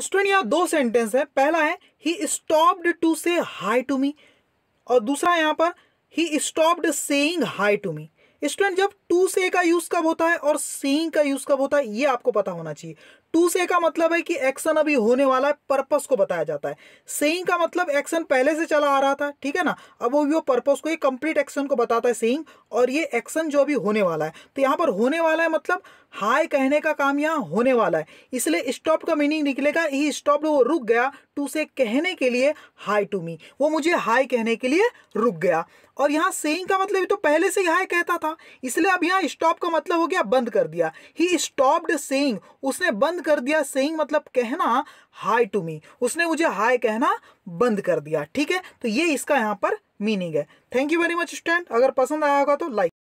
student यहाँ दो sentence है पहला है ही stopped to say hi to me और दूसरा यहाँ पर ही stopped saying hi to me student जब टू से का यूज कब होता है और सेइंग का यूज कब होता है ये आपको पता होना चाहिए टू से का मतलब है कि एक्शन अभी होने वाला है पर्पस को बताया जाता है सेइंग का मतलब एक्शन पहले से चला आ रहा था ठीक है ना अब वो पर्पस को ये कंप्लीट एक्शन को बताता है सेइंग और ये एक्शन जो अभी होने वाला है तो यहाँ पर होने वाला है मतलब हाय कहने का काम यहाँ होने वाला है इसलिए स्टॉप का मीनिंग निकलेगा ही स्टॉप वो रुक गया टू से कहने के लिए हाई टू मी वो मुझे हाई कहने के लिए रुक गया और यहाँ सेइंग का मतलब तो पहले से ही हाई कहता था इसलिए अब यहाँ स्टॉप का मतलब हो गया बंद कर दिया ही स्टॉप्ड सेइंग उसने बंद कर दिया सेइंग मतलब कहना हाई टू मी उसने मुझे हाई कहना बंद कर दिया ठीक है तो ये इसका यहाँ पर मीनिंग है thank you very much student अगर पसंद आया होगा तो लाइक